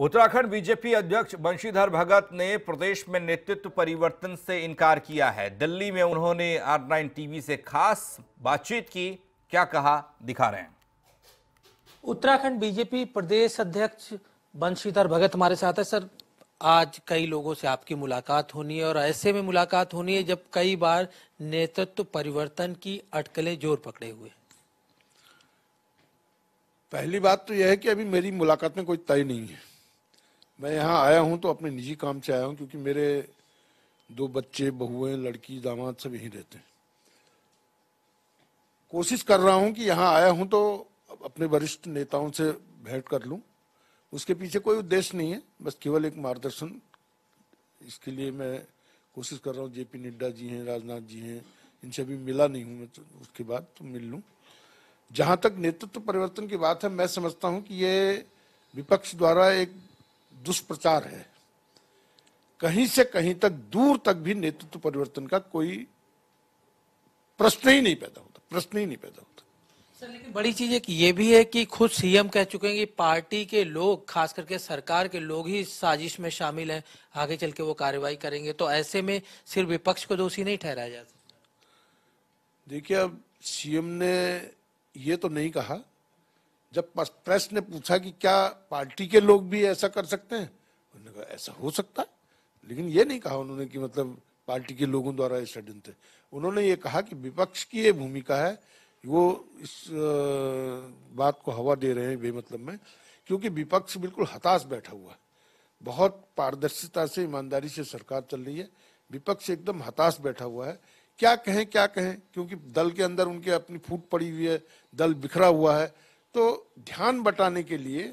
Uttarakhand BJP अध्यक्ष बंशीधर भगत ने प्रदेश में नेतृत्व परिवर्तन से इनकार किया है दिल्ली में उन्होंने आर नाइन टीवी से खास बातचीत की क्या कहा दिखा रहे हैं उत्तराखंड बीजेपी प्रदेश अध्यक्ष बंशीधर भगत हमारे साथ है सर आज कई लोगों से आपकी मुलाकात होनी है और ऐसे में मुलाकात होनी है जब कई बार नेतृत्व परिवर्तन की अटकलें जोर पकड़े हुए पहली बात तो यह है कि अभी मेरी मुलाकात में कोई तय नहीं है मैं यहाँ आया हूँ तो अपने निजी काम से आया हूँ क्योंकि मेरे दो बच्चे बहुएं लड़की दामाद सब यहीं रहते हैं कोशिश कर रहा हूँ कि यहाँ आया हूँ तो अपने वरिष्ठ नेताओं से भेंट कर लूँ उसके पीछे कोई उद्देश्य नहीं है बस केवल एक मार्गदर्शन इसके लिए मैं कोशिश कर रहा हूँ जेपी नड्डा जी हैं राजनाथ जी हैं इनसे भी मिला नहीं हूँ मैं तो उसके बाद तो मिल लूँ जहाँ तक नेतृत्व परिवर्तन की बात है मैं समझता हूँ कि ये विपक्ष द्वारा एक दुष्प्रचार है कहीं से कहीं तक दूर तक भी नेतृत्व परिवर्तन का कोई प्रश्न ही नहीं पैदा होता प्रश्न ही नहीं पैदा होता सर लेकिन बड़ी चीज एक ये भी है कि खुद सीएम कह चुके हैं कि पार्टी के लोग खास करके सरकार के लोग ही साजिश में शामिल हैं आगे चल के वो कार्रवाई करेंगे तो ऐसे में सिर्फ विपक्ष को दोषी नहीं ठहराया जा सकता देखिए अब सीएम ने ये तो नहीं कहा जब प्रेस ने पूछा कि क्या पार्टी के लोग भी ऐसा कर सकते हैं उन्होंने कहा ऐसा हो सकता है लेकिन ये नहीं कहा उन्होंने कि मतलब पार्टी के लोगों द्वारा इस षड्यंत्र उन्होंने ये कहा कि विपक्ष की ये भूमिका है वो इस बात को हवा दे रहे हैं बेमतलब में क्योंकि विपक्ष बिल्कुल हताश बैठा हुआ है बहुत पारदर्शिता से ईमानदारी से सरकार चल रही है विपक्ष एकदम हताश बैठा हुआ है क्या कहें क्या कहें क्योंकि दल के अंदर उनके अपनी फूट पड़ी हुई है दल बिखरा हुआ है तो ध्यान बटाने के लिए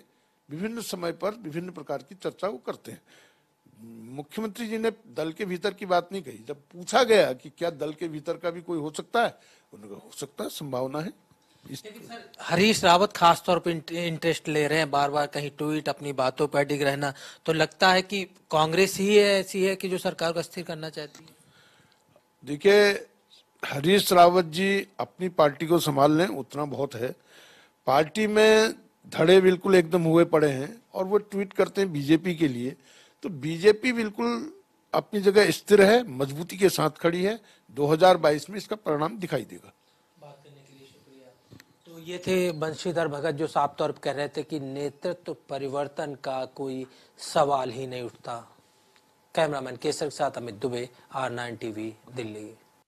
विभिन्न समय पर विभिन्न प्रकार की चर्चा वो करते हैं मुख्यमंत्री जी ने दल के भीतर की बात नहीं कही जब पूछा गया कि क्या दल के भीतर का भी कोई हो सकता है उनका हो सकता है संभावना है हरीश रावत खास तौर पर इंटरेस्ट ले रहे हैं बार बार कहीं ट्वीट अपनी बातों पर डिग रहना तो लगता है कि कांग्रेस ही है ऐसी है कि जो सरकार को स्थिर करना चाहती है देखिए हरीश रावत जी अपनी पार्टी को संभाल लें उतना बहुत है पार्टी में धड़े बिल्कुल एकदम हुए पड़े हैं और वो ट्वीट करते हैं बीजेपी के लिए तो बीजेपी बिल्कुल अपनी जगह स्थिर है मजबूती के साथ खड़ी है 2022 में इसका परिणाम दिखाई देगा बात करने के लिए शुक्रिया तो ये थे बंशीधर भगत जो साफ तौर पर कह रहे थे कि नेतृत्व परिवर्तन का कोई सवाल ही नहीं उठता कैमरामैन केसर के साथ Amit Dubey R nine TV Delhi